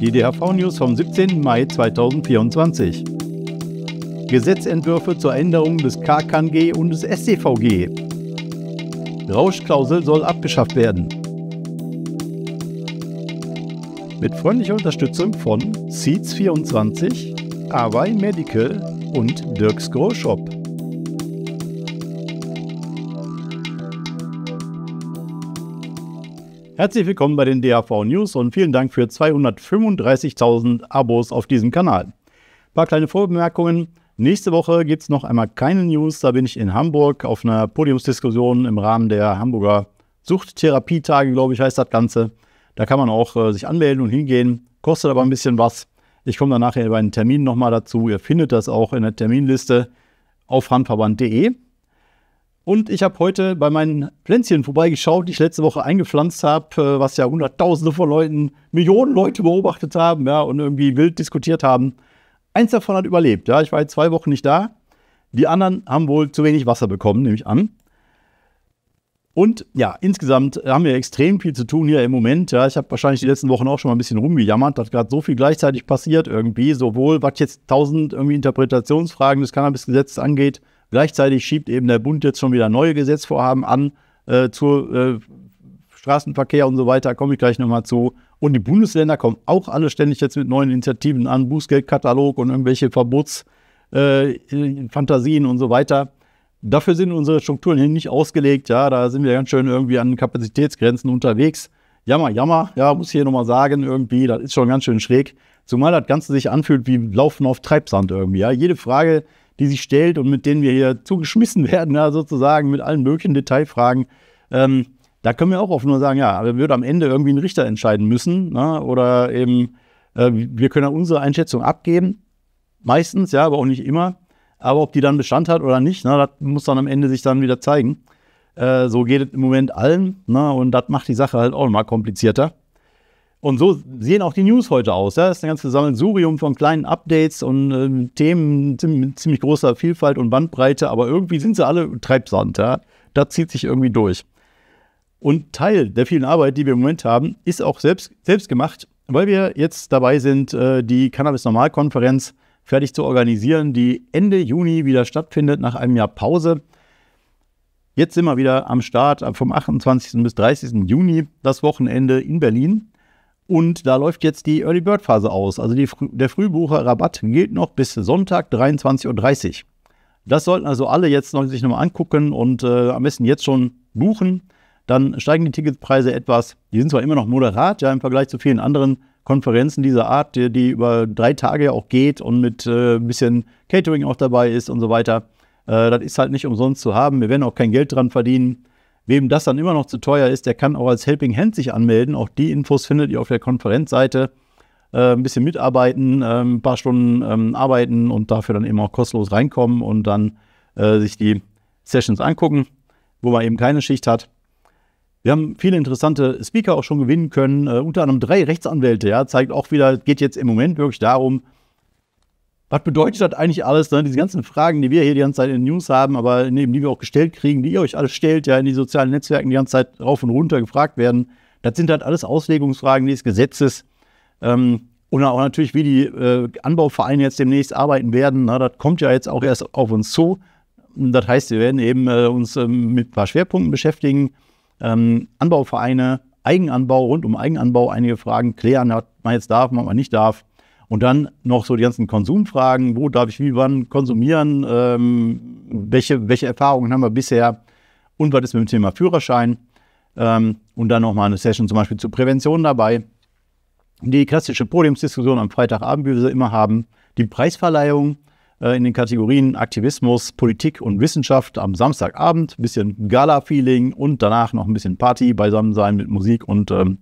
Die DHV-News vom 17. Mai 2024. Gesetzentwürfe zur Änderung des KKG und des SCVG. Rauschklausel soll abgeschafft werden. Mit freundlicher Unterstützung von Seeds24, Away Medical und Dirks Grow Shop. Herzlich willkommen bei den DAV News und vielen Dank für 235.000 Abos auf diesem Kanal. Ein paar kleine Vorbemerkungen. Nächste Woche gibt es noch einmal keine News. Da bin ich in Hamburg auf einer Podiumsdiskussion im Rahmen der Hamburger Suchttherapietage, glaube ich, heißt das Ganze. Da kann man auch äh, sich anmelden und hingehen. Kostet aber ein bisschen was. Ich komme dann nachher bei den Termin nochmal dazu. Ihr findet das auch in der Terminliste auf handverband.de. Und ich habe heute bei meinen Pflänzchen vorbeigeschaut, die ich letzte Woche eingepflanzt habe, äh, was ja Hunderttausende von Leuten, Millionen Leute beobachtet haben ja, und irgendwie wild diskutiert haben. Eins davon hat überlebt. Ja. Ich war jetzt zwei Wochen nicht da. Die anderen haben wohl zu wenig Wasser bekommen, nehme ich an. Und ja, insgesamt haben wir extrem viel zu tun hier im Moment. Ja, ich habe wahrscheinlich die letzten Wochen auch schon mal ein bisschen rumgejammert, dass gerade so viel gleichzeitig passiert irgendwie, sowohl was jetzt tausend irgendwie Interpretationsfragen des Cannabis-Gesetzes angeht, Gleichzeitig schiebt eben der Bund jetzt schon wieder neue Gesetzvorhaben an äh, zur äh, Straßenverkehr und so weiter, komme ich gleich nochmal zu. Und die Bundesländer kommen auch alle ständig jetzt mit neuen Initiativen an, Bußgeldkatalog und irgendwelche Verbotsfantasien äh, und so weiter. Dafür sind unsere Strukturen hier nicht ausgelegt. Ja, da sind wir ganz schön irgendwie an Kapazitätsgrenzen unterwegs. Jammer, jammer. Ja, muss ich hier nochmal sagen, irgendwie, das ist schon ganz schön schräg. Zumal das Ganze sich anfühlt wie Laufen auf Treibsand irgendwie. Ja, jede Frage, die sich stellt und mit denen wir hier zugeschmissen werden, ja, sozusagen mit allen möglichen Detailfragen. Ähm, da können wir auch oft nur sagen, ja, da wird am Ende irgendwie ein Richter entscheiden müssen. Ne? Oder eben, äh, wir können unsere Einschätzung abgeben. Meistens, ja, aber auch nicht immer. Aber ob die dann Bestand hat oder nicht, ne, das muss dann am Ende sich dann wieder zeigen. Äh, so geht es im Moment allen. Ne? Und das macht die Sache halt auch mal komplizierter. Und so sehen auch die News heute aus. Ja? Das ist ein ganzes Sammelsurium von kleinen Updates und äh, Themen mit ziemlich großer Vielfalt und Bandbreite, aber irgendwie sind sie alle Treibsand. Ja? Das zieht sich irgendwie durch. Und Teil der vielen Arbeit, die wir im Moment haben, ist auch selbst, selbst gemacht, weil wir jetzt dabei sind, äh, die Cannabis-Normalkonferenz fertig zu organisieren, die Ende Juni wieder stattfindet, nach einem Jahr Pause. Jetzt sind wir wieder am Start vom 28. bis 30. Juni, das Wochenende in Berlin. Und da läuft jetzt die Early Bird Phase aus. Also die, der Frühbucherrabatt gilt noch bis Sonntag 23.30 Uhr. Das sollten also alle jetzt noch, sich nochmal angucken und äh, am besten jetzt schon buchen. Dann steigen die Ticketpreise etwas. Die sind zwar immer noch moderat, ja, im Vergleich zu vielen anderen Konferenzen dieser Art, die, die über drei Tage auch geht und mit äh, ein bisschen Catering auch dabei ist und so weiter. Äh, das ist halt nicht umsonst zu haben. Wir werden auch kein Geld dran verdienen. Wem das dann immer noch zu teuer ist, der kann auch als Helping Hand sich anmelden. Auch die Infos findet ihr auf der Konferenzseite. Äh, ein bisschen mitarbeiten, äh, ein paar Stunden ähm, arbeiten und dafür dann eben auch kostenlos reinkommen und dann äh, sich die Sessions angucken, wo man eben keine Schicht hat. Wir haben viele interessante Speaker auch schon gewinnen können, äh, unter anderem drei Rechtsanwälte. Ja, zeigt auch wieder, geht jetzt im Moment wirklich darum, was bedeutet das eigentlich alles? Ne? Diese ganzen Fragen, die wir hier die ganze Zeit in den News haben, aber neben die wir auch gestellt kriegen, die ihr euch alles stellt, ja in die sozialen Netzwerken die ganze Zeit rauf und runter gefragt werden. Das sind halt alles Auslegungsfragen dieses Gesetzes. Ähm, und auch natürlich, wie die äh, Anbauvereine jetzt demnächst arbeiten werden. Na, das kommt ja jetzt auch erst auf uns zu. Das heißt, wir werden eben äh, uns ähm, mit ein paar Schwerpunkten beschäftigen. Ähm, Anbauvereine, Eigenanbau, rund um Eigenanbau einige Fragen klären, was man jetzt darf, was man nicht darf. Und dann noch so die ganzen Konsumfragen, wo darf ich wie wann konsumieren, ähm, welche, welche Erfahrungen haben wir bisher und was ist mit dem Thema Führerschein. Ähm, und dann nochmal eine Session zum Beispiel zur Prävention dabei. Die klassische Podiumsdiskussion am Freitagabend, wie wir sie immer haben, die Preisverleihung äh, in den Kategorien Aktivismus, Politik und Wissenschaft am Samstagabend, ein bisschen Gala-Feeling und danach noch ein bisschen Party beisammen sein mit Musik und ähm,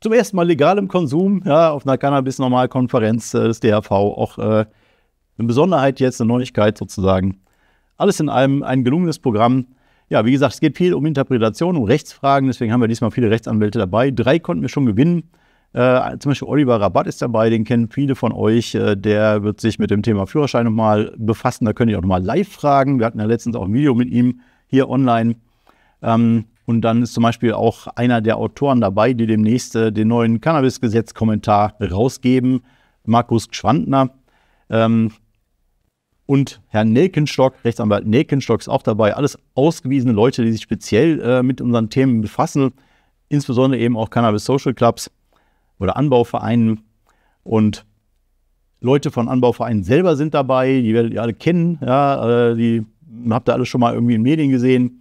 zum ersten Mal legal im Konsum, ja, auf einer Cannabis-Normalkonferenz äh, des DRV. Auch äh, eine Besonderheit jetzt, eine Neuigkeit sozusagen. Alles in allem ein gelungenes Programm. Ja, wie gesagt, es geht viel um Interpretation, um Rechtsfragen, deswegen haben wir diesmal viele Rechtsanwälte dabei. Drei konnten wir schon gewinnen. Äh, zum Beispiel Oliver Rabatt ist dabei, den kennen viele von euch. Äh, der wird sich mit dem Thema Führerschein nochmal befassen. Da könnt ihr auch nochmal live fragen. Wir hatten ja letztens auch ein Video mit ihm hier online. Ähm, und dann ist zum Beispiel auch einer der Autoren dabei, die demnächst äh, den neuen Cannabis-Gesetz-Kommentar rausgeben, Markus Schwandner. Ähm, und Herr Nelkenstock, Rechtsanwalt Nelkenstock ist auch dabei. Alles ausgewiesene Leute, die sich speziell äh, mit unseren Themen befassen, insbesondere eben auch Cannabis Social Clubs oder Anbauvereinen. Und Leute von Anbauvereinen selber sind dabei, die werdet ihr alle kennen. Ja, äh, die habt ihr alle schon mal irgendwie in Medien gesehen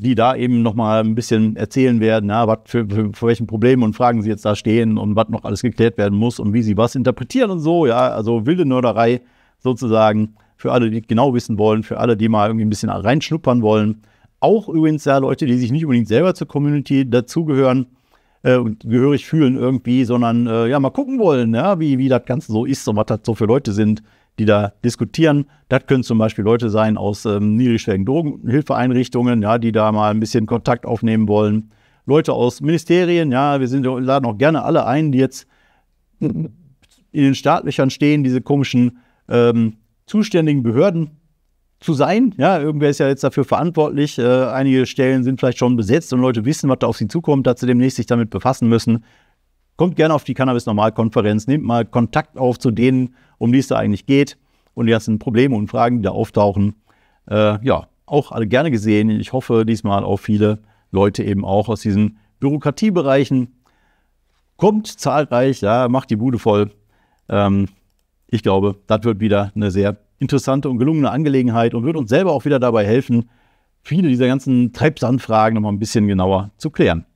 die da eben nochmal ein bisschen erzählen werden, na, was für, für, für welchen Problemen und Fragen sie jetzt da stehen und was noch alles geklärt werden muss und wie sie was interpretieren und so, ja, also wilde Nörderei sozusagen für alle, die genau wissen wollen, für alle, die mal irgendwie ein bisschen reinschnuppern wollen. Auch übrigens ja Leute, die sich nicht unbedingt selber zur Community dazugehören äh, und gehörig fühlen irgendwie, sondern äh, ja mal gucken wollen, ja, wie, wie das Ganze so ist und was das so für Leute sind, die da diskutieren. Das können zum Beispiel Leute sein aus ähm, niedrigschwelligen Drogenhilfeeinrichtungen, ja, die da mal ein bisschen Kontakt aufnehmen wollen. Leute aus Ministerien, ja, wir sind, laden auch gerne alle ein, die jetzt in den Startlöchern stehen, diese komischen ähm, zuständigen Behörden zu sein. Ja, irgendwer ist ja jetzt dafür verantwortlich. Äh, einige Stellen sind vielleicht schon besetzt und Leute wissen, was da auf sie zukommt, dass sie demnächst sich damit befassen müssen kommt gerne auf die Cannabis-Normal-Konferenz, nehmt mal Kontakt auf zu denen, um die es da eigentlich geht und die ganzen Probleme und Fragen, die da auftauchen. Äh, ja, auch alle gerne gesehen. Ich hoffe diesmal auf viele Leute eben auch aus diesen Bürokratiebereichen. Kommt zahlreich, ja, macht die Bude voll. Ähm, ich glaube, das wird wieder eine sehr interessante und gelungene Angelegenheit und wird uns selber auch wieder dabei helfen, viele dieser ganzen Treibsandfragen nochmal ein bisschen genauer zu klären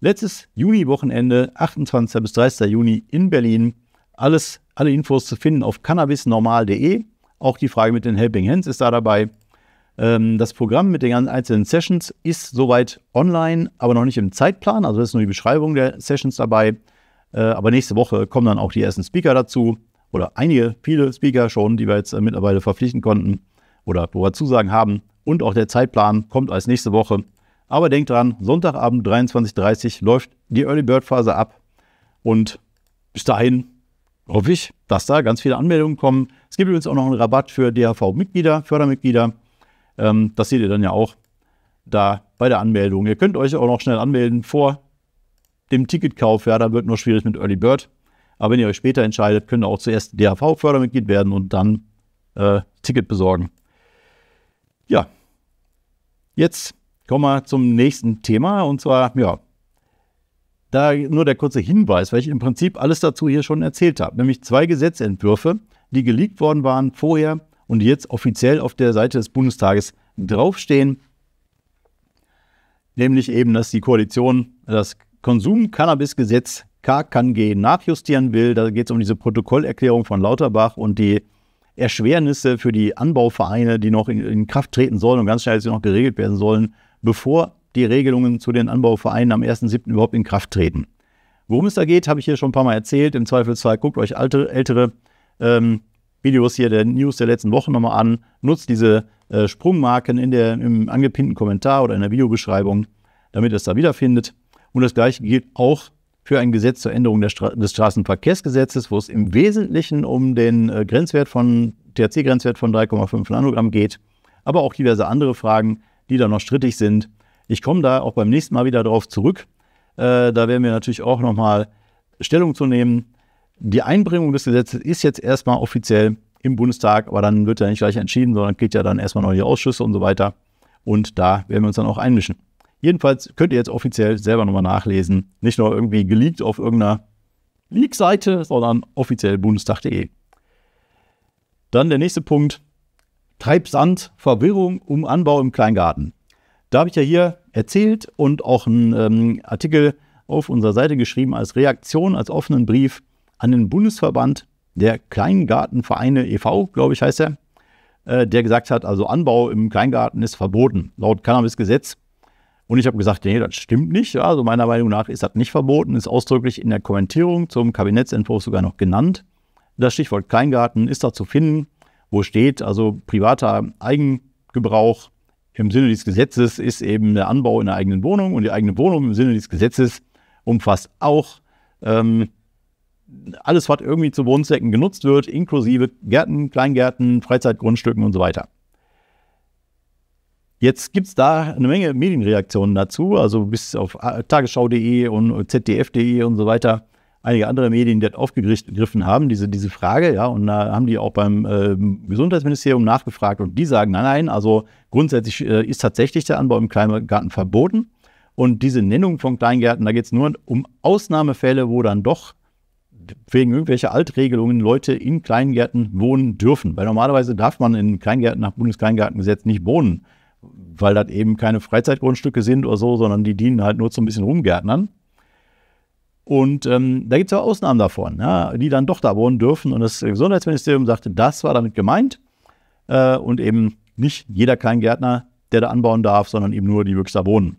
letztes Juni-Wochenende, 28. bis 30. Juni in Berlin. Alles, alle Infos zu finden auf cannabisnormal.de. Auch die Frage mit den Helping Hands ist da dabei. Ähm, das Programm mit den ganzen einzelnen Sessions ist soweit online, aber noch nicht im Zeitplan. Also ist nur die Beschreibung der Sessions dabei. Äh, aber nächste Woche kommen dann auch die ersten Speaker dazu oder einige, viele Speaker schon, die wir jetzt äh, mittlerweile verpflichten konnten oder wo wir Zusagen haben. Und auch der Zeitplan kommt als nächste Woche. Aber denkt dran, Sonntagabend 23.30 Uhr läuft die Early Bird Phase ab. Und bis dahin hoffe ich, dass da ganz viele Anmeldungen kommen. Es gibt übrigens auch noch einen Rabatt für DHV-Mitglieder, Fördermitglieder. Ähm, das seht ihr dann ja auch da bei der Anmeldung. Ihr könnt euch auch noch schnell anmelden vor dem Ticketkauf. Ja, da wird nur schwierig mit Early Bird. Aber wenn ihr euch später entscheidet, könnt ihr auch zuerst DHV-Fördermitglied werden und dann äh, Ticket besorgen. Ja, jetzt Kommen wir zum nächsten Thema und zwar, ja, da nur der kurze Hinweis, weil ich im Prinzip alles dazu hier schon erzählt habe, nämlich zwei Gesetzentwürfe, die geleakt worden waren vorher und jetzt offiziell auf der Seite des Bundestages draufstehen, nämlich eben, dass die Koalition das Konsum-Cannabis-Gesetz KKG nachjustieren will. Da geht es um diese Protokollerklärung von Lauterbach und die Erschwernisse für die Anbauvereine, die noch in, in Kraft treten sollen und ganz schnell noch geregelt werden sollen bevor die Regelungen zu den Anbauvereinen am 1.7. überhaupt in Kraft treten. Worum es da geht, habe ich hier schon ein paar Mal erzählt. Im Zweifelsfall guckt euch alte, ältere ähm, Videos hier der News der letzten Woche nochmal an. Nutzt diese äh, Sprungmarken in der, im angepinnten Kommentar oder in der Videobeschreibung, damit ihr es da wiederfindet. Und das gleiche gilt auch für ein Gesetz zur Änderung Stra des Straßenverkehrsgesetzes, wo es im Wesentlichen um den äh, Grenzwert von THC-Grenzwert von 3,5 Nanogramm geht, aber auch diverse andere Fragen, die da noch strittig sind. Ich komme da auch beim nächsten Mal wieder drauf zurück. Äh, da werden wir natürlich auch nochmal Stellung zu nehmen. Die Einbringung des Gesetzes ist jetzt erstmal offiziell im Bundestag, aber dann wird ja nicht gleich entschieden, sondern geht ja dann erstmal noch in die Ausschüsse und so weiter. Und da werden wir uns dann auch einmischen. Jedenfalls könnt ihr jetzt offiziell selber nochmal nachlesen. Nicht nur irgendwie geleakt auf irgendeiner Leak-Seite, sondern offiziell bundestag.de. Dann der nächste Punkt. Treibsand, Verwirrung um Anbau im Kleingarten. Da habe ich ja hier erzählt und auch einen ähm, Artikel auf unserer Seite geschrieben als Reaktion, als offenen Brief an den Bundesverband der Kleingartenvereine e.V., glaube ich, heißt er, äh, der gesagt hat, also Anbau im Kleingarten ist verboten laut Cannabisgesetz. Und ich habe gesagt, nee, das stimmt nicht. Also meiner Meinung nach ist das nicht verboten, ist ausdrücklich in der Kommentierung zum Kabinettsentwurf sogar noch genannt. Das Stichwort Kleingarten ist da zu finden wo steht, also privater Eigengebrauch im Sinne des Gesetzes ist eben der Anbau in der eigenen Wohnung und die eigene Wohnung im Sinne des Gesetzes umfasst auch ähm, alles, was irgendwie zu Wohnzwecken genutzt wird, inklusive Gärten, Kleingärten, Freizeitgrundstücken und so weiter. Jetzt gibt es da eine Menge Medienreaktionen dazu, also bis auf tagesschau.de und zdf.de und so weiter einige andere Medien, die das aufgegriffen haben, diese, diese Frage, ja, und da haben die auch beim äh, Gesundheitsministerium nachgefragt und die sagen, nein, nein, also grundsätzlich äh, ist tatsächlich der Anbau im Kleingarten verboten. Und diese Nennung von Kleingärten, da geht es nur um Ausnahmefälle, wo dann doch wegen irgendwelcher Altregelungen Leute in Kleingärten wohnen dürfen. Weil normalerweise darf man in Kleingärten nach Bundeskleingartengesetz nicht wohnen, weil das eben keine Freizeitgrundstücke sind oder so, sondern die dienen halt nur zum bisschen Rumgärtnern. Und ähm, da gibt es ja Ausnahmen davon, ja, die dann doch da wohnen dürfen. Und das Gesundheitsministerium sagte, das war damit gemeint. Äh, und eben nicht jeder kein Gärtner, der da anbauen darf, sondern eben nur die wirklich da wohnen.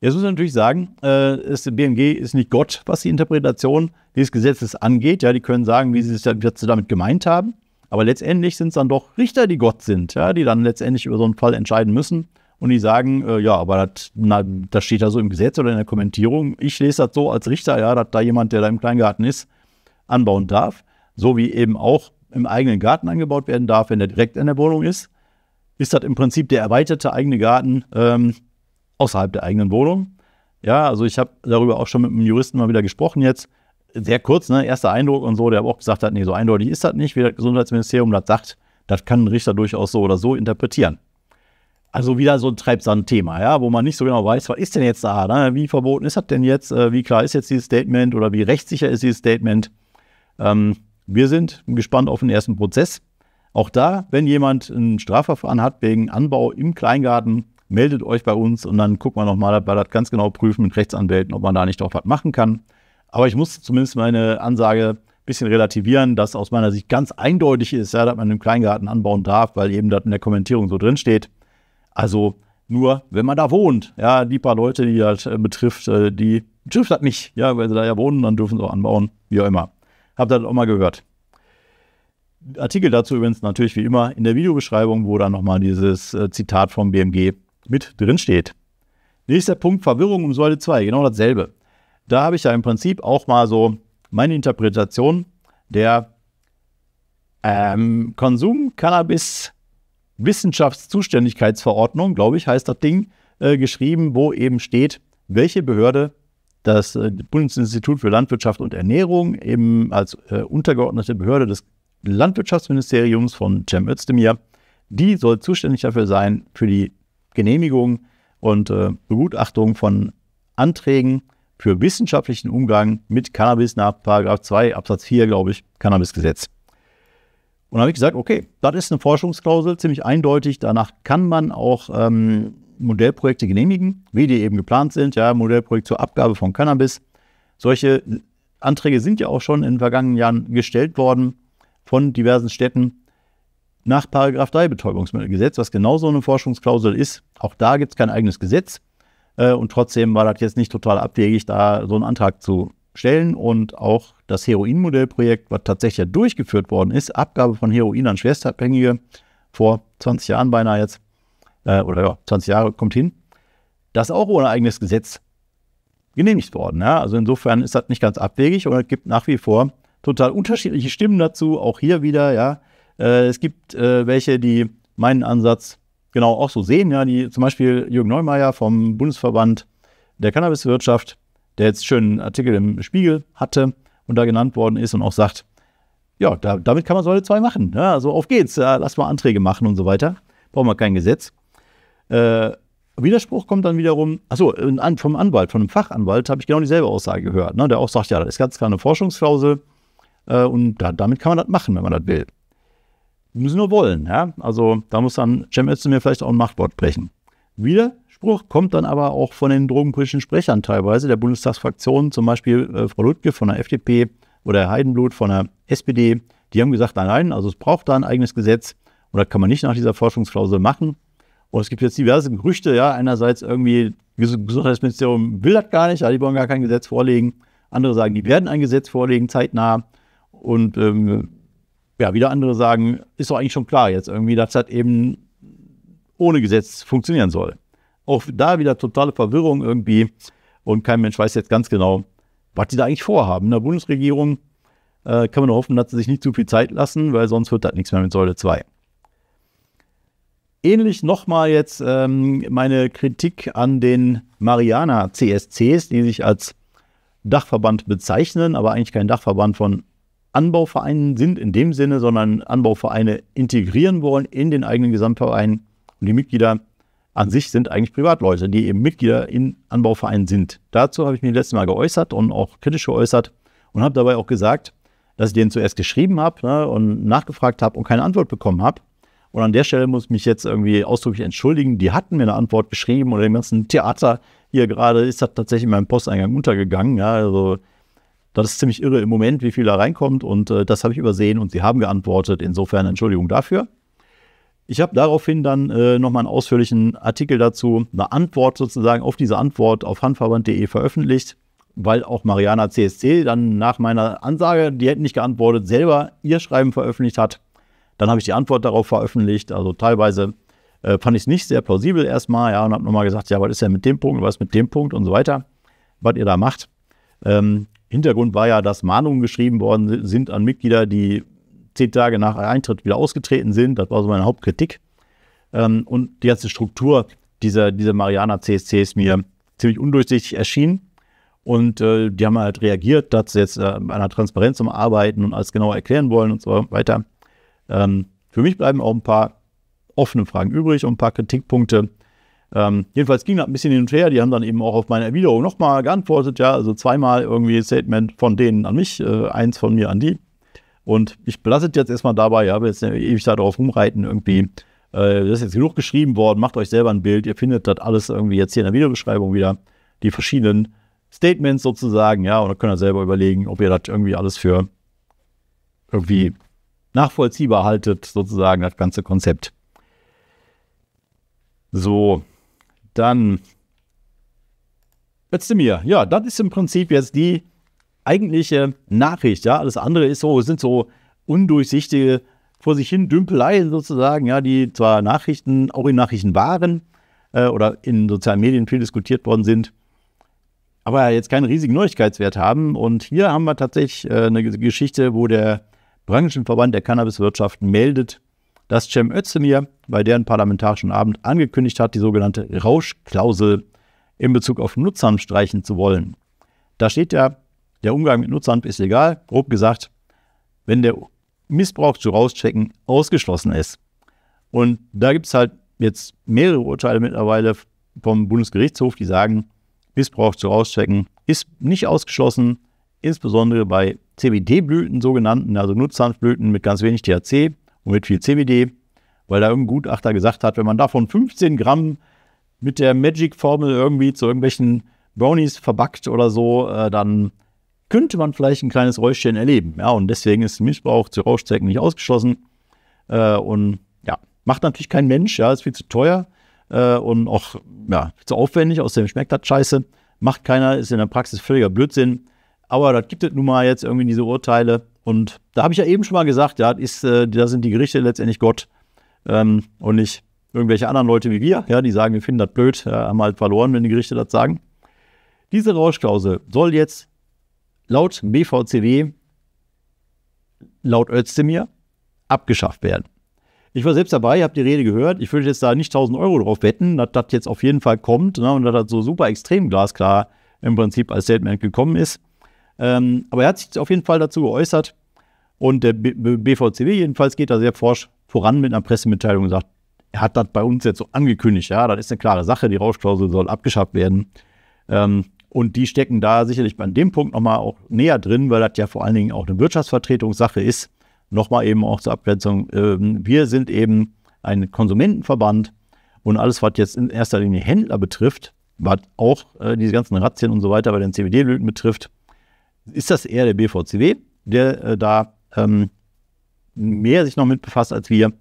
Jetzt muss man natürlich sagen, äh, das BMG ist nicht Gott, was die Interpretation dieses Gesetzes angeht. Ja, die können sagen, wie sie es damit gemeint haben. Aber letztendlich sind es dann doch Richter, die Gott sind, ja, die dann letztendlich über so einen Fall entscheiden müssen und die sagen, äh, ja, aber das, na, das steht da so im Gesetz oder in der Kommentierung. Ich lese das so als Richter, ja, dass da jemand, der da im Kleingarten ist, anbauen darf. So wie eben auch im eigenen Garten angebaut werden darf, wenn der direkt in der Wohnung ist, ist das im Prinzip der erweiterte eigene Garten ähm, außerhalb der eigenen Wohnung. Ja, also ich habe darüber auch schon mit einem Juristen mal wieder gesprochen jetzt. Sehr kurz, ne? erster Eindruck und so, der aber auch gesagt hat, nee, so eindeutig ist das nicht, wie das Gesundheitsministerium das sagt. Das kann ein Richter durchaus so oder so interpretieren. Also wieder so ein Treibsand-Thema, ja, wo man nicht so genau weiß, was ist denn jetzt da? Ne? Wie verboten ist das denn jetzt? Äh, wie klar ist jetzt dieses Statement oder wie rechtssicher ist dieses Statement? Ähm, wir sind gespannt auf den ersten Prozess. Auch da, wenn jemand ein Strafverfahren hat wegen Anbau im Kleingarten, meldet euch bei uns und dann gucken wir nochmal, dass wir das ganz genau prüfen mit Rechtsanwälten, ob man da nicht auch was machen kann. Aber ich muss zumindest meine Ansage ein bisschen relativieren, dass aus meiner Sicht ganz eindeutig ist, ja, dass man im Kleingarten anbauen darf, weil eben das in der Kommentierung so drinsteht. steht. Also nur, wenn man da wohnt. Ja, die paar Leute, die das halt, äh, betrifft, äh, die betrifft das nicht. Ja, weil sie da ja wohnen, dann dürfen sie auch anbauen, wie auch immer. Habt ihr das auch mal gehört. Artikel dazu übrigens natürlich wie immer in der Videobeschreibung, wo dann nochmal dieses äh, Zitat vom BMG mit drin steht. Nächster Punkt, Verwirrung um Säule 2, genau dasselbe. Da habe ich ja im Prinzip auch mal so meine Interpretation der ähm, Konsum-Cannabis- Wissenschaftszuständigkeitsverordnung, glaube ich, heißt das Ding, äh, geschrieben, wo eben steht, welche Behörde das äh, Bundesinstitut für Landwirtschaft und Ernährung eben als äh, untergeordnete Behörde des Landwirtschaftsministeriums von Cem Özdemir, die soll zuständig dafür sein, für die Genehmigung und äh, Begutachtung von Anträgen für wissenschaftlichen Umgang mit Cannabis nach 2 Absatz 4, glaube ich, Cannabisgesetz. Und dann habe ich gesagt, okay, das ist eine Forschungsklausel, ziemlich eindeutig. Danach kann man auch ähm, Modellprojekte genehmigen, wie die eben geplant sind. Ja, Modellprojekt zur Abgabe von Cannabis. Solche Anträge sind ja auch schon in den vergangenen Jahren gestellt worden von diversen Städten nach Paragraph 3 Betäubungsmittelgesetz, was genauso eine Forschungsklausel ist. Auch da gibt es kein eigenes Gesetz. Äh, und trotzdem war das jetzt nicht total abwegig, da so einen Antrag zu stellen und auch das Heroin-Modellprojekt, was tatsächlich durchgeführt worden ist, Abgabe von Heroin an Schwerstabhängige vor 20 Jahren beinahe jetzt, äh, oder ja, 20 Jahre kommt hin, das ist auch ohne eigenes Gesetz genehmigt worden. Ja? Also insofern ist das nicht ganz abwegig und es gibt nach wie vor total unterschiedliche Stimmen dazu, auch hier wieder, ja. Äh, es gibt äh, welche, die meinen Ansatz genau auch so sehen, ja, die zum Beispiel Jürgen Neumeier vom Bundesverband der Cannabiswirtschaft, der jetzt schönen Artikel im Spiegel hatte und da genannt worden ist und auch sagt, ja, da, damit kann man Säule 2 machen. Ja, ne? also auf geht's, ja, lass mal Anträge machen und so weiter. Brauchen wir kein Gesetz. Äh, Widerspruch kommt dann wiederum, achso, vom Anwalt, von einem Fachanwalt habe ich genau dieselbe Aussage gehört, ne, der auch sagt, ja, das ist ganz klar eine Forschungsklausel äh, und da, damit kann man das machen, wenn man das will. Wir müssen nur wollen, ja. Also da muss dann Cem Özdemir vielleicht auch ein Machtwort brechen. Wieder Widerspruch kommt dann aber auch von den drogenpolitischen Sprechern teilweise, der Bundestagsfraktionen, zum Beispiel äh, Frau Ludke von der FDP oder Herr Heidenblut von der SPD. Die haben gesagt, nein, nein, also es braucht da ein eigenes Gesetz und das kann man nicht nach dieser Forschungsklausel machen. Und es gibt jetzt diverse Gerüchte, ja, einerseits irgendwie, das Gesundheitsministerium will das gar nicht, ja, die wollen gar kein Gesetz vorlegen. Andere sagen, die werden ein Gesetz vorlegen, zeitnah. Und ähm, ja, wieder andere sagen, ist doch eigentlich schon klar jetzt irgendwie, dass das eben ohne Gesetz funktionieren soll. Auch da wieder totale Verwirrung irgendwie. Und kein Mensch weiß jetzt ganz genau, was die da eigentlich vorhaben. In der Bundesregierung äh, kann man nur hoffen, dass sie sich nicht zu viel Zeit lassen, weil sonst wird das nichts mehr mit Säule 2. Ähnlich nochmal jetzt ähm, meine Kritik an den Mariana CSCs, die sich als Dachverband bezeichnen, aber eigentlich kein Dachverband von Anbauvereinen sind in dem Sinne, sondern Anbauvereine integrieren wollen in den eigenen Gesamtverein. Und die Mitglieder an sich sind eigentlich Privatleute, die eben Mitglieder in Anbauvereinen sind. Dazu habe ich mich letztes Mal geäußert und auch kritisch geäußert und habe dabei auch gesagt, dass ich denen zuerst geschrieben habe ne, und nachgefragt habe und keine Antwort bekommen habe. Und an der Stelle muss ich mich jetzt irgendwie ausdrücklich entschuldigen. Die hatten mir eine Antwort geschrieben oder im ganzen Theater hier gerade ist das tatsächlich in meinem Posteingang untergegangen. Ja, also das ist ziemlich irre im Moment, wie viel da reinkommt und äh, das habe ich übersehen und sie haben geantwortet. Insofern Entschuldigung dafür. Ich habe daraufhin dann äh, nochmal einen ausführlichen Artikel dazu, eine Antwort sozusagen auf diese Antwort auf handverband.de veröffentlicht, weil auch Mariana CSC dann nach meiner Ansage, die hätten nicht geantwortet, selber ihr Schreiben veröffentlicht hat. Dann habe ich die Antwort darauf veröffentlicht. Also teilweise äh, fand ich es nicht sehr plausibel erstmal, ja, und habe nochmal gesagt, ja, was ist denn mit dem Punkt, was ist mit dem Punkt und so weiter, was ihr da macht. Ähm, Hintergrund war ja, dass Mahnungen geschrieben worden sind an Mitglieder, die zehn Tage nach Eintritt wieder ausgetreten sind. Das war so meine Hauptkritik. Ähm, und die ganze Struktur dieser, dieser Mariana CSC ist mir ziemlich undurchsichtig erschienen. Und äh, die haben halt reagiert, dass sie jetzt äh, an der Transparenz am Arbeiten und alles genauer erklären wollen und so weiter. Ähm, für mich bleiben auch ein paar offene Fragen übrig und ein paar Kritikpunkte. Ähm, jedenfalls ging das ein bisschen hin und her. Die haben dann eben auch auf meine Erwiderung nochmal geantwortet. Ja, also zweimal irgendwie ein Statement von denen an mich, äh, eins von mir an die. Und ich belasse es jetzt erstmal dabei, ja, wir jetzt ewig da drauf rumreiten irgendwie. Äh, das ist jetzt genug geschrieben worden, macht euch selber ein Bild, ihr findet das alles irgendwie jetzt hier in der Videobeschreibung wieder, die verschiedenen Statements sozusagen, ja, und dann könnt ihr selber überlegen, ob ihr das irgendwie alles für irgendwie nachvollziehbar haltet, sozusagen, das ganze Konzept. So, dann Letzte mir. Ja, das ist im Prinzip jetzt die eigentliche Nachricht. Ja, alles andere ist so, sind so undurchsichtige vor sich hin Dümpeleien sozusagen, ja, die zwar Nachrichten, auch in Nachrichten waren äh, oder in sozialen Medien viel diskutiert worden sind, aber jetzt keinen riesigen Neuigkeitswert haben. Und hier haben wir tatsächlich äh, eine Geschichte, wo der Branchenverband der Cannabiswirtschaft meldet, dass Cem Özdemir bei deren parlamentarischen Abend angekündigt hat, die sogenannte Rauschklausel in Bezug auf Nutzern streichen zu wollen. Da steht ja der Umgang mit Nutzern ist egal. Grob gesagt, wenn der Missbrauch zu rauschecken ausgeschlossen ist. Und da gibt es halt jetzt mehrere Urteile mittlerweile vom Bundesgerichtshof, die sagen, Missbrauch zu rauschecken ist nicht ausgeschlossen, insbesondere bei CBD-Blüten, sogenannten, also Nutzhanfblüten mit ganz wenig THC und mit viel CBD, weil da irgendein Gutachter gesagt hat, wenn man davon 15 Gramm mit der Magic-Formel irgendwie zu irgendwelchen Brownies verbackt oder so, äh, dann könnte man vielleicht ein kleines Räuschchen erleben. Ja, und deswegen ist Missbrauch zu Rauschzwecken nicht ausgeschlossen. Äh, und ja, macht natürlich kein Mensch, ja, ist viel zu teuer äh, und auch ja, zu aufwendig, außerdem schmeckt das scheiße. Macht keiner, ist in der Praxis völliger Blödsinn. Aber das gibt es nun mal jetzt irgendwie diese Urteile. Und da habe ich ja eben schon mal gesagt, ja, ist, äh, da sind die Gerichte letztendlich Gott ähm, und nicht irgendwelche anderen Leute wie wir, ja, die sagen, wir finden das blöd, äh, haben halt verloren, wenn die Gerichte das sagen. Diese Rauschklausel soll jetzt laut BVCW, laut Özdemir, abgeschafft werden. Ich war selbst dabei, habe die Rede gehört. Ich würde jetzt da nicht 1000 Euro drauf wetten, dass das jetzt auf jeden Fall kommt ne, und dass das so super extrem glasklar im Prinzip als Statement gekommen ist. Ähm, aber er hat sich auf jeden Fall dazu geäußert und der B BVCW jedenfalls geht da sehr forsch voran mit einer Pressemitteilung und sagt, er hat das bei uns jetzt so angekündigt, ja, das ist eine klare Sache, die Rauschklausel soll abgeschafft werden. Ähm, und die stecken da sicherlich bei dem Punkt nochmal auch näher drin, weil das ja vor allen Dingen auch eine Wirtschaftsvertretungssache ist. Nochmal eben auch zur Abgrenzung. Ähm, wir sind eben ein Konsumentenverband und alles, was jetzt in erster Linie Händler betrifft, was auch äh, diese ganzen Razzien und so weiter bei den CBD-Blüten betrifft, ist das eher der BVCW, der äh, da ähm, mehr sich noch mit befasst als wir.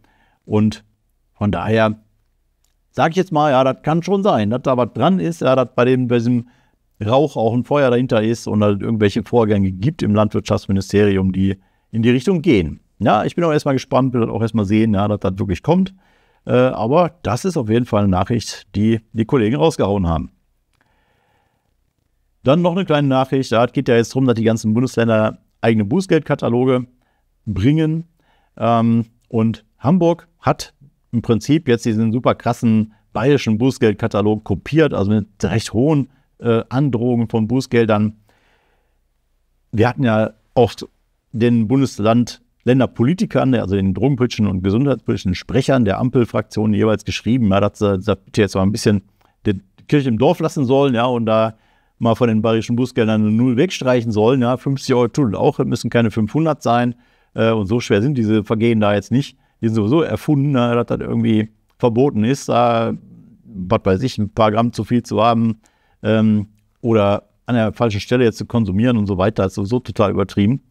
Und von daher sage ich jetzt mal, ja, das kann schon sein, dass da was dran ist, ja, dass bei, dem, bei diesem Rauch auch ein Feuer dahinter ist und halt irgendwelche Vorgänge gibt im Landwirtschaftsministerium, die in die Richtung gehen. Ja, ich bin auch erstmal gespannt, will auch erstmal sehen, ja, dass das wirklich kommt. Äh, aber das ist auf jeden Fall eine Nachricht, die die Kollegen rausgehauen haben. Dann noch eine kleine Nachricht. Da geht ja jetzt darum, dass die ganzen Bundesländer eigene Bußgeldkataloge bringen. Ähm, und Hamburg hat im Prinzip jetzt diesen super krassen bayerischen Bußgeldkatalog kopiert, also mit recht hohen äh, Androhungen von Bußgeldern. Wir hatten ja auch den Bundesland Länderpolitikern, also den drogenpolitischen und gesundheitspolitischen Sprechern der Ampelfraktionen jeweils geschrieben, ja, dass äh, sie jetzt mal ein bisschen die Kirche im Dorf lassen sollen, ja, und da mal von den bayerischen Bußgeldern eine Null wegstreichen sollen, ja, 50 Euro tun auch, müssen keine 500 sein, äh, und so schwer sind diese Vergehen da jetzt nicht. Die sind sowieso erfunden, ja, dass das irgendwie verboten ist, da, was weiß ich, ein paar Gramm zu viel zu haben, ähm, oder an der falschen Stelle jetzt zu konsumieren und so weiter, ist sowieso total übertrieben,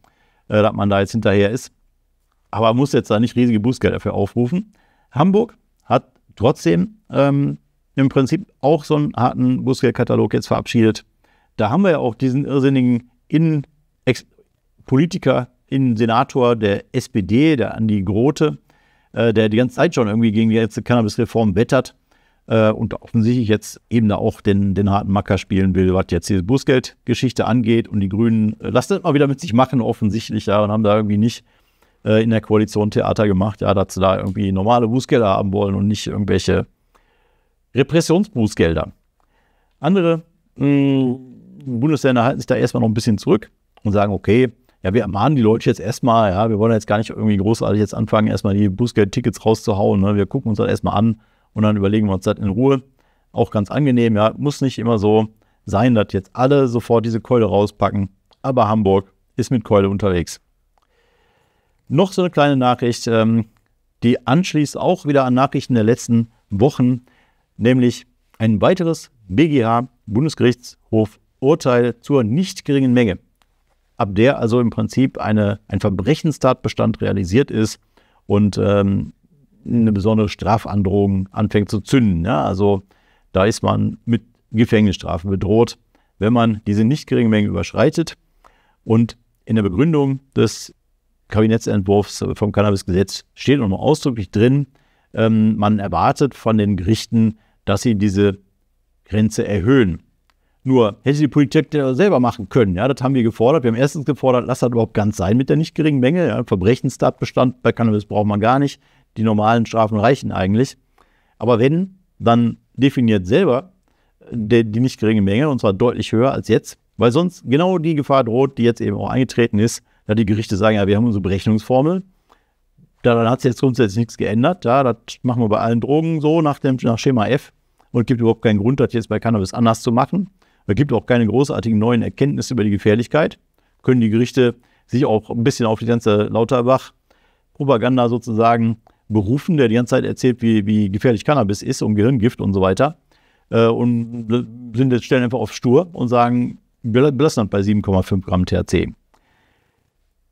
äh, dass man da jetzt hinterher ist. Aber muss jetzt da nicht riesige Bußgelder dafür aufrufen. Hamburg hat trotzdem ähm, im Prinzip auch so einen harten Bußgeldkatalog jetzt verabschiedet. Da haben wir ja auch diesen irrsinnigen Innen Politiker, Innensenator der SPD, der Andi Grote, äh, der die ganze Zeit schon irgendwie gegen die ganze Cannabis-Reform wettert äh, und offensichtlich jetzt eben da auch den, den harten Macker spielen will, was jetzt diese Bußgeldgeschichte angeht. Und die Grünen äh, lassen das mal wieder mit sich machen, offensichtlich, ja, und haben da irgendwie nicht äh, in der Koalition Theater gemacht, ja, dass sie da irgendwie normale Bußgelder haben wollen und nicht irgendwelche Repressionsbußgelder. Andere mh, mm, Bundesländer halten sich da erstmal noch ein bisschen zurück und sagen, okay, ja, wir ermahnen die Leute jetzt erstmal, ja, wir wollen jetzt gar nicht irgendwie großartig jetzt anfangen, erstmal die Bußgeldtickets rauszuhauen, ne? wir gucken uns das erstmal an, und dann überlegen wir uns das in Ruhe. Auch ganz angenehm, ja. Muss nicht immer so sein, dass jetzt alle sofort diese Keule rauspacken. Aber Hamburg ist mit Keule unterwegs. Noch so eine kleine Nachricht, ähm, die anschließt auch wieder an Nachrichten der letzten Wochen, nämlich ein weiteres BGH, Bundesgerichtshof, Urteil zur nicht geringen Menge, ab der also im Prinzip eine, ein Verbrechenstatbestand realisiert ist und ähm, eine besondere Strafandrohung anfängt zu zünden. Ja, also da ist man mit Gefängnisstrafen bedroht, wenn man diese nicht geringe Menge überschreitet. Und in der Begründung des Kabinettsentwurfs vom Cannabisgesetz steht nochmal ausdrücklich drin, ähm, man erwartet von den Gerichten, dass sie diese Grenze erhöhen. Nur hätte die Politik das selber machen können. Ja, das haben wir gefordert. Wir haben erstens gefordert, lass das überhaupt ganz sein mit der nicht geringen Menge. Ja, Verbrechenstatbestand bei Cannabis braucht man gar nicht die normalen Strafen reichen eigentlich. Aber wenn, dann definiert selber äh, die, die nicht geringe Menge, und zwar deutlich höher als jetzt, weil sonst genau die Gefahr droht, die jetzt eben auch eingetreten ist, da die Gerichte sagen, ja, wir haben unsere Berechnungsformel, daran hat sich jetzt grundsätzlich nichts geändert, ja, das machen wir bei allen Drogen so nach, dem, nach Schema F und es gibt überhaupt keinen Grund, das jetzt bei Cannabis anders zu machen. Es gibt auch keine großartigen neuen Erkenntnisse über die Gefährlichkeit. Können die Gerichte sich auch ein bisschen auf die ganze Lauterbach-Propaganda sozusagen berufen, der die ganze Zeit erzählt, wie, wie gefährlich Cannabis ist und Gehirngift und so weiter. Äh, und sind jetzt stellen einfach auf stur und sagen, wir bei 7,5 Gramm THC.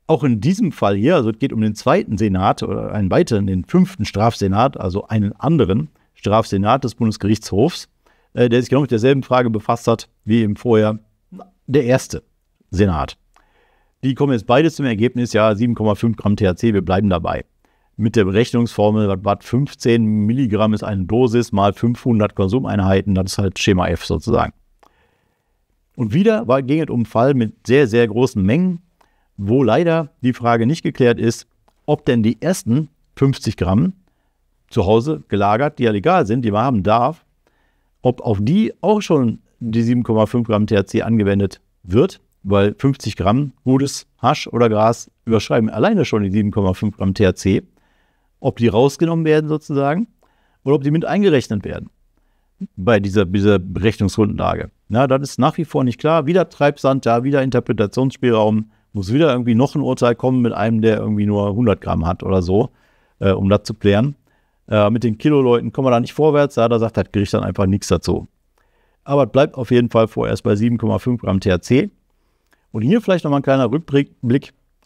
Auch in diesem Fall hier, also es geht um den zweiten Senat oder einen weiteren, den fünften Strafsenat, also einen anderen Strafsenat des Bundesgerichtshofs, äh, der sich genau mit derselben Frage befasst hat, wie eben vorher der erste Senat. Die kommen jetzt beide zum Ergebnis, ja, 7,5 Gramm THC, wir bleiben dabei mit der Berechnungsformel, was, was 15 Milligramm ist eine Dosis mal 500 Konsumeinheiten, das ist halt Schema F sozusagen. Und wieder war, ging es um einen Fall mit sehr, sehr großen Mengen, wo leider die Frage nicht geklärt ist, ob denn die ersten 50 Gramm zu Hause gelagert, die ja legal sind, die man haben darf, ob auf die auch schon die 7,5 Gramm THC angewendet wird, weil 50 Gramm gutes Hasch oder Gras überschreiben alleine schon die 7,5 Gramm THC ob die rausgenommen werden sozusagen oder ob die mit eingerechnet werden bei dieser, dieser Berechnungsgrundlage. Na, das ist nach wie vor nicht klar. Wieder Treibsand da, wieder Interpretationsspielraum. Muss wieder irgendwie noch ein Urteil kommen mit einem, der irgendwie nur 100 Gramm hat oder so, äh, um das zu klären. Äh, mit den Kilo-Leuten kommen wir da nicht vorwärts. Ja, da sagt das Gericht dann einfach nichts dazu. Aber es bleibt auf jeden Fall vorerst bei 7,5 Gramm THC. Und hier vielleicht nochmal ein kleiner Rückblick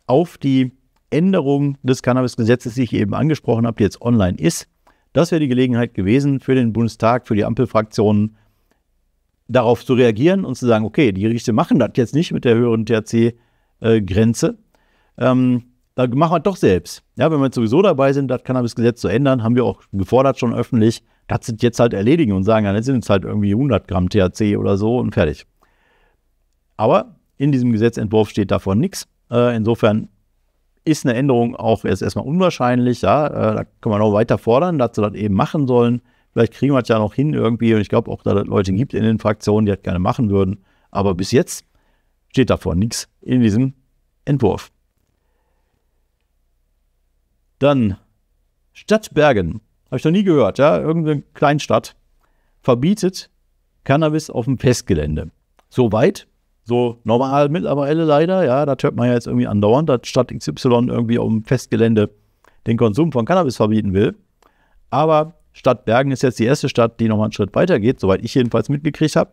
auf die Änderung des Cannabis-Gesetzes, die ich eben angesprochen habe, die jetzt online ist. Das wäre die Gelegenheit gewesen für den Bundestag, für die Ampelfraktionen, darauf zu reagieren und zu sagen, okay, die Gerichte machen das jetzt nicht mit der höheren THC-Grenze. Ähm, dann machen wir doch selbst. Ja, wenn wir jetzt sowieso dabei sind, das Cannabis-Gesetz zu ändern, haben wir auch gefordert schon öffentlich, das sind jetzt halt erledigen und sagen, dann sind es halt irgendwie 100 Gramm THC oder so und fertig. Aber in diesem Gesetzentwurf steht davon nichts. Äh, insofern ist eine Änderung auch erst erstmal unwahrscheinlich. Ja, äh, da kann man auch weiter fordern, dass sie das eben machen sollen. Vielleicht kriegen wir es ja noch hin irgendwie. Und ich glaube auch, dass es Leute gibt in den Fraktionen, die das gerne machen würden. Aber bis jetzt steht davor nichts in diesem Entwurf. Dann Stadt Bergen. Habe ich noch nie gehört, ja? Irgendeine Kleinstadt verbietet Cannabis auf dem Festgelände. Soweit so normal mittlerweile leider, ja, da hört man ja jetzt irgendwie andauernd, dass Stadt XY irgendwie auf dem Festgelände den Konsum von Cannabis verbieten will. Aber Stadt Bergen ist jetzt die erste Stadt, die nochmal einen Schritt weiter geht, soweit ich jedenfalls mitgekriegt habe,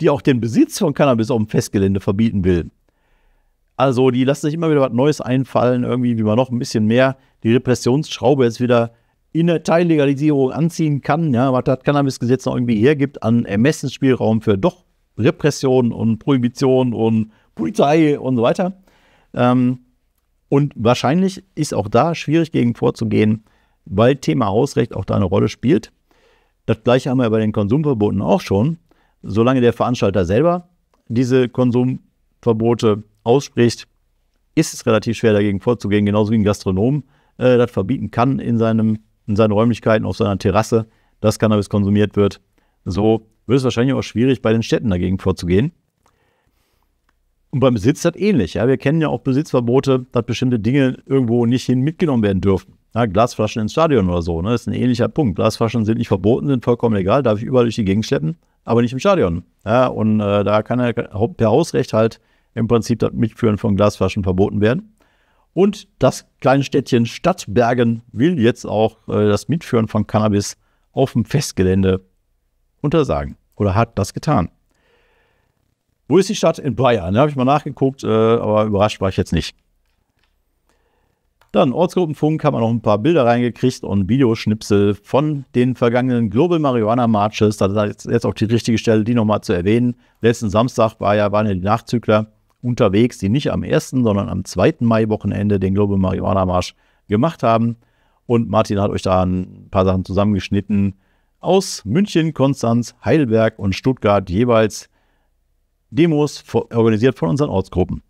die auch den Besitz von Cannabis auf dem Festgelände verbieten will. Also die lassen sich immer wieder was Neues einfallen, irgendwie, wie man noch ein bisschen mehr die Repressionsschraube jetzt wieder in der Teillegalisierung anziehen kann, ja, was das Cannabisgesetz noch irgendwie hergibt an Ermessensspielraum für doch Repression und Prohibition und Polizei und so weiter. Ähm, und wahrscheinlich ist auch da schwierig gegen vorzugehen, weil Thema Hausrecht auch da eine Rolle spielt. Das gleiche haben wir bei den Konsumverboten auch schon. Solange der Veranstalter selber diese Konsumverbote ausspricht, ist es relativ schwer dagegen vorzugehen, genauso wie ein Gastronom äh, das verbieten kann in, seinem, in seinen Räumlichkeiten, auf seiner Terrasse, dass Cannabis konsumiert wird. So wird es wahrscheinlich auch schwierig, bei den Städten dagegen vorzugehen. Und beim Besitz hat ähnlich. Ja. Wir kennen ja auch Besitzverbote, dass bestimmte Dinge irgendwo nicht hin mitgenommen werden dürfen. Ja, Glasflaschen ins Stadion oder so, ne? Das ist ein ähnlicher Punkt. Glasflaschen sind nicht verboten, sind vollkommen legal, darf ich überall durch die Gegend schleppen, aber nicht im Stadion. Ja, und äh, da kann er per Hausrecht halt im Prinzip das Mitführen von Glasflaschen verboten werden. Und das kleine Städtchen Stadtbergen will jetzt auch äh, das Mitführen von Cannabis auf dem Festgelände untersagen oder hat das getan. Wo ist die Stadt? In Bayern. Da habe ich mal nachgeguckt, äh, aber überrascht war ich jetzt nicht. Dann Ortsgruppenfunk haben wir noch ein paar Bilder reingekriegt und Videoschnipsel von den vergangenen Global Marihuana Marches. Das ist jetzt auch die richtige Stelle, die nochmal zu erwähnen. Letzten Samstag war ja, waren ja die Nachzügler unterwegs, die nicht am 1., sondern am 2. Mai-Wochenende den Global Marihuana Marsch gemacht haben. Und Martin hat euch da ein paar Sachen zusammengeschnitten aus München, Konstanz, Heidelberg und Stuttgart jeweils Demos organisiert von unseren Ortsgruppen.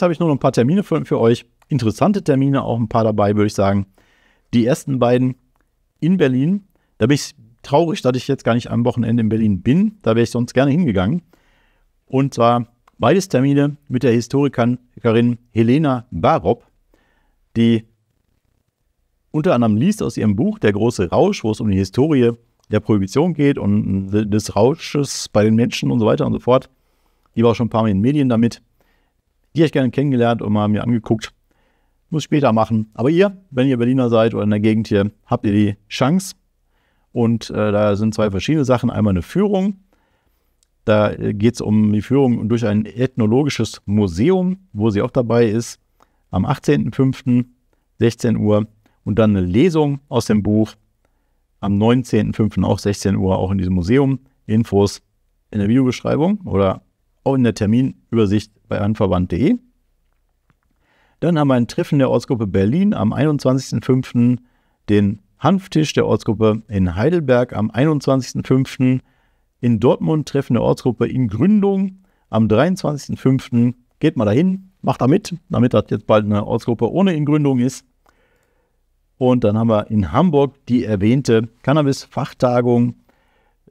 jetzt habe ich nur noch ein paar Termine für, für euch. Interessante Termine, auch ein paar dabei, würde ich sagen. Die ersten beiden in Berlin. Da bin ich traurig, dass ich jetzt gar nicht am Wochenende in Berlin bin. Da wäre ich sonst gerne hingegangen. Und zwar beides Termine mit der Historikerin Helena Barob, die unter anderem liest aus ihrem Buch Der große Rausch, wo es um die Historie der Prohibition geht und des Rausches bei den Menschen und so weiter und so fort. Die war auch schon ein paar Mal in den Medien damit. Die hätte ich gerne kennengelernt und mal mir angeguckt. Muss ich später machen. Aber ihr, wenn ihr Berliner seid oder in der Gegend hier, habt ihr die Chance. Und äh, da sind zwei verschiedene Sachen. Einmal eine Führung. Da äh, geht es um die Führung durch ein ethnologisches Museum, wo sie auch dabei ist, am 18.05. 16 Uhr. Und dann eine Lesung aus dem Buch am 19.05. auch 16 Uhr, auch in diesem Museum. Infos in der Videobeschreibung oder auch in der Terminübersicht bei anverband.de. Dann haben wir ein Treffen der Ortsgruppe Berlin am 21.05., den Hanftisch der Ortsgruppe in Heidelberg am 21.05., in Dortmund Treffen der Ortsgruppe in Gründung am 23.05. Geht mal dahin, macht da mit, damit das jetzt bald eine Ortsgruppe ohne in Gründung ist. Und dann haben wir in Hamburg die erwähnte Cannabis-Fachtagung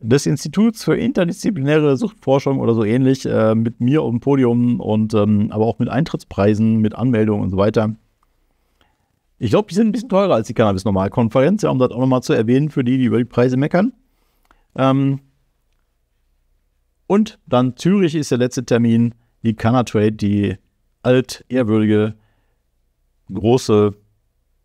des Instituts für interdisziplinäre Suchtforschung oder so ähnlich äh, mit mir auf dem Podium und ähm, aber auch mit Eintrittspreisen, mit Anmeldungen und so weiter. Ich glaube, die sind ein bisschen teurer als die Cannabis Normalkonferenz, ja, um das auch nochmal zu erwähnen für die, die über die Preise meckern. Ähm und dann Zürich ist der letzte Termin, die Cannatrade, die altehrwürdige, große,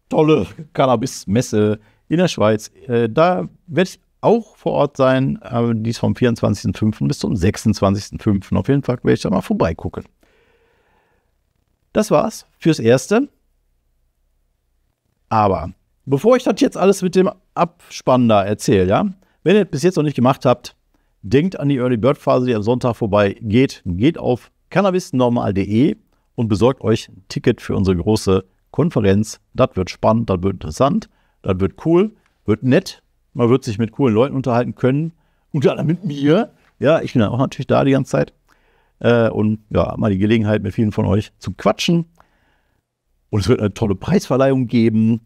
tolle Cannabis-Messe in der Schweiz. Äh, da werde ich auch vor Ort sein. Äh, dies vom 24.05. bis zum 26.05. Auf jeden Fall werde ich da mal vorbeigucken. Das war's fürs Erste. Aber bevor ich das jetzt alles mit dem Abspann da erzähle, ja, wenn ihr es bis jetzt noch nicht gemacht habt, denkt an die Early Bird Phase, die am Sonntag vorbei geht. Geht auf cannabisnormal.de und besorgt euch ein Ticket für unsere große Konferenz. Das wird spannend, das wird interessant, das wird cool, wird nett, man wird sich mit coolen Leuten unterhalten können. Unter anderem mit mir. Ja, ich bin dann auch natürlich da die ganze Zeit. Äh, und ja, mal die Gelegenheit, mit vielen von euch zu quatschen. Und es wird eine tolle Preisverleihung geben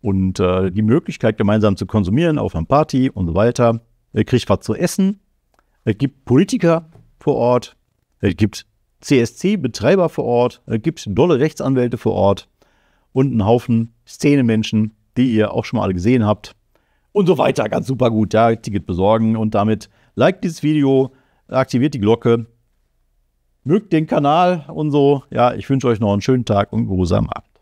und äh, die Möglichkeit, gemeinsam zu konsumieren auf einer Party und so weiter. Es kriegt was zu essen. Es gibt Politiker vor Ort. Es gibt CSC-Betreiber vor Ort. Es gibt dolle Rechtsanwälte vor Ort. Und einen Haufen Szenemenschen, die ihr auch schon mal alle gesehen habt und so weiter. Ganz super gut. Ja, Ticket besorgen und damit like dieses Video, aktiviert die Glocke, mögt den Kanal und so. Ja, ich wünsche euch noch einen schönen Tag und geruhsam ab.